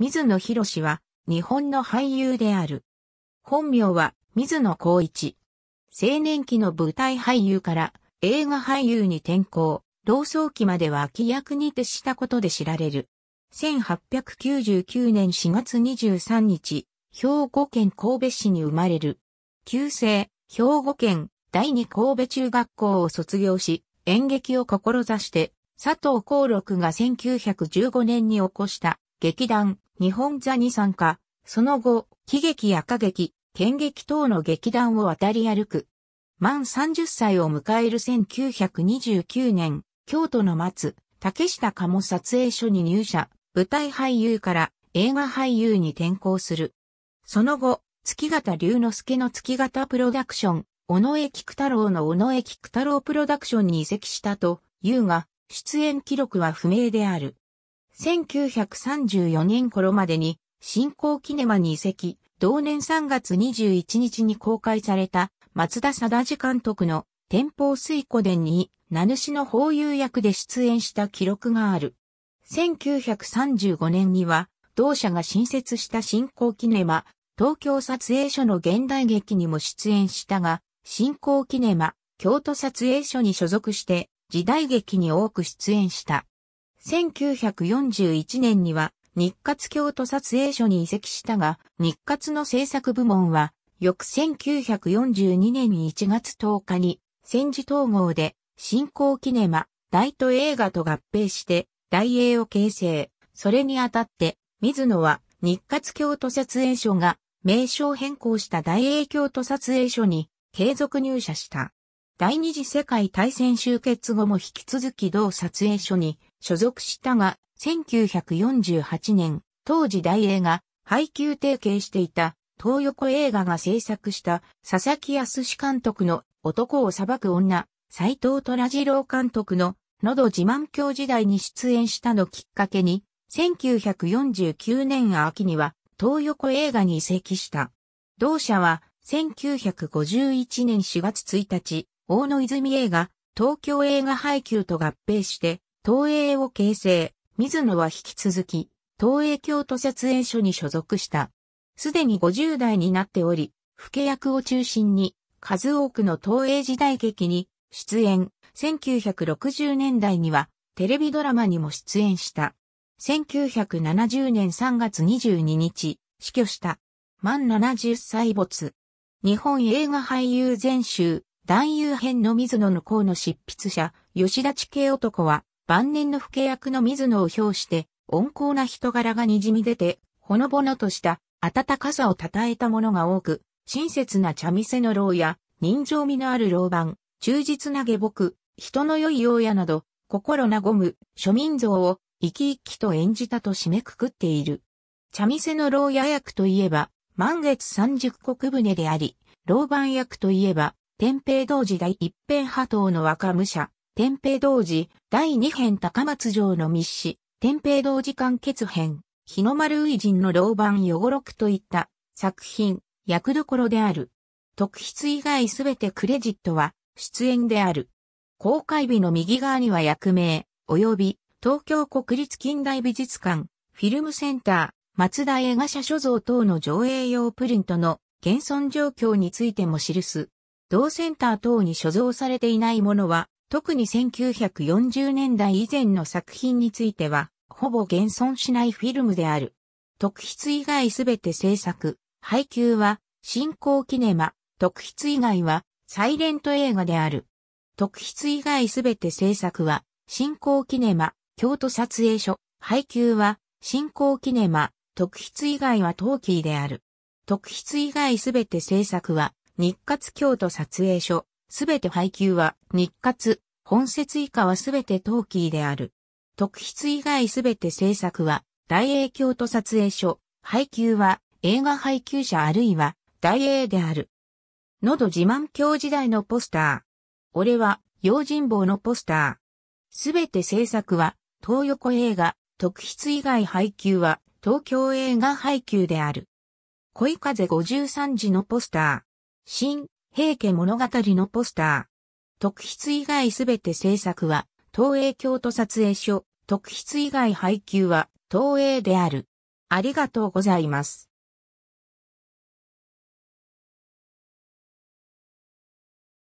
水野博士は、日本の俳優である。本名は、水野光一。青年期の舞台俳優から映画俳優に転向、同窓期までは秋約に徹したことで知られる。1899年4月23日、兵庫県神戸市に生まれる。旧姓、兵庫県第二神戸中学校を卒業し、演劇を志して、佐藤光六が1915年に起こした劇団、日本座に参加、その後、喜劇や歌劇、剣劇等の劇団を渡り歩く。満30歳を迎える1929年、京都の松、竹下鴨撮影所に入社、舞台俳優から映画俳優に転校する。その後、月形龍之介の月形プロダクション、尾上菊太郎の尾上菊太郎プロダクションに移籍したと言うが、出演記録は不明である。1934年頃までに新興キネマに移籍、同年3月21日に公開された松田貞治監督の天保水湖伝に名主の法有役で出演した記録がある。1935年には同社が新設した新興キネマ、東京撮影所の現代劇にも出演したが、新興キネマ、京都撮影所に所属して時代劇に多く出演した。1941年には日活京都撮影所に移籍したが、日活の制作部門は、翌1942年1月10日に、戦時統合で、新興キネマ、大都映画と合併して、大英を形成。それにあたって、水野は日活京都撮影所が名称変更した大英京都撮影所に継続入社した。第二次世界大戦終結後も引き続き同撮影所に所属したが、1948年、当時大映が配給提携していた東横映画が制作した佐々木康監督の男を裁く女、斎藤虎次郎監督の喉自慢教時代に出演したのきっかけに、1949年秋には東横映画に移籍した。同社は1951年4月1日、大野泉映画、東京映画配給と合併して、東映を形成、水野は引き続き、東映京都撮影所に所属した。すでに50代になっており、老け役を中心に、数多くの東映時代劇に出演、1960年代にはテレビドラマにも出演した。1970年3月22日、死去した。満70歳没。日本映画俳優全集、男優編の水野の功の執筆者、吉田地形男は、晩年の老け役の水野を表して、温厚な人柄がにじみ出て、ほのぼのとした温かさを称えたものが多く、親切な茶店の牢や、人情味のある老番、忠実な下僕、人の良い牢屋など、心なごむ庶民像を生き生きと演じたと締めくくっている。茶店の牢屋役といえば、満月三十国船であり、老番役といえば、天平同時代一辺波頭の若武者、天平同時、第2編高松城の密使、天平同時間結編、日の丸偉人の老番汚録といった作品、役どころである。特筆以外すべてクレジットは出演である。公開日の右側には役名、及び東京国立近代美術館、フィルムセンター、松田映画社所蔵等の上映用プリントの現存状況についても記す。同センター等に所蔵されていないものは特に1940年代以前の作品については、ほぼ現存しないフィルムである。特筆以外すべて制作、配給は、新興キネマ、特筆以外は、サイレント映画である。特筆以外すべて制作は、新興キネマ、京都撮影所、配給は、新興キネマ、特筆以外はトーキーである。特筆以外すべて制作は、日活京都撮影所、すべて配給は日活、本節以下はすべてトーキーである。特筆以外すべて制作は大英京都撮影所、配給は映画配給者あるいは大英である。喉自慢教時代のポスター。俺は用心棒のポスター。すべて制作は東横映画、特筆以外配給は東京映画配給である。恋風53時のポスター。新平家物語のポスター。特筆以外すべて制作は、東映京都撮影所、特筆以外配給は、東映である。ありがとうございます。